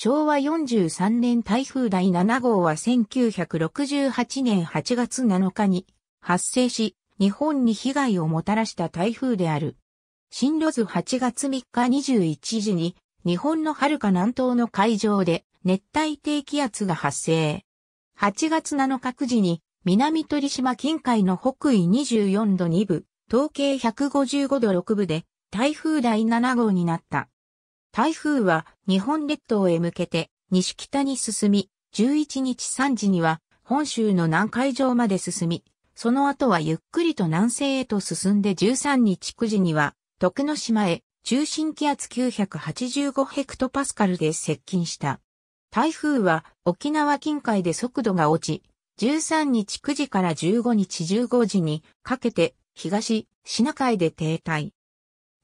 昭和43年台風第7号は1968年8月7日に発生し、日本に被害をもたらした台風である。進路図8月3日21時に、日本の遥か南東の海上で熱帯低気圧が発生。8月7日9時に、南鳥島近海の北緯24度2部、東経155度6部で、台風第7号になった。台風は日本列島へ向けて西北に進み、11日3時には本州の南海上まで進み、その後はゆっくりと南西へと進んで13日9時には徳之島へ中心気圧985ヘクトパスカルで接近した。台風は沖縄近海で速度が落ち、13日9時から15日15時にかけて東シナ海で停滞。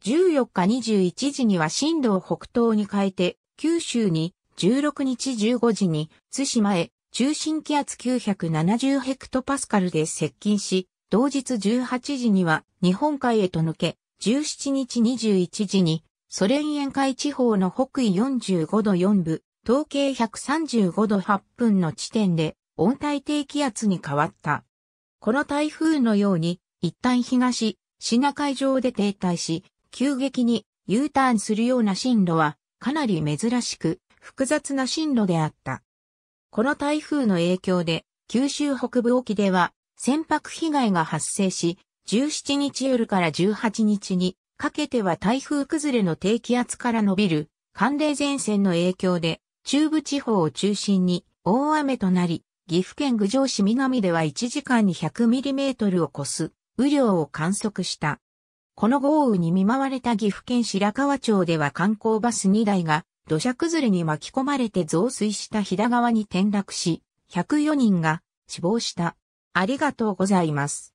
14日21時には震度を北東に変えて、九州に、16日15時に、津島へ、中心気圧970ヘクトパスカルで接近し、同日18時には日本海へと抜け、17日21時に、ソ連沿海地方の北緯45度4部、統計135度8分の地点で温帯低気圧に変わった。この台風のように、一旦東、品海上で停滞し、急激に U ターンするような進路はかなり珍しく複雑な進路であった。この台風の影響で九州北部沖では船舶被害が発生し、17日夜から18日にかけては台風崩れの低気圧から伸びる寒冷前線の影響で中部地方を中心に大雨となり、岐阜県郡上市南では1時間に100ミリメートルを超す雨量を観測した。この豪雨に見舞われた岐阜県白川町では観光バス2台が土砂崩れに巻き込まれて増水した飛騨川に転落し、104人が死亡した。ありがとうございます。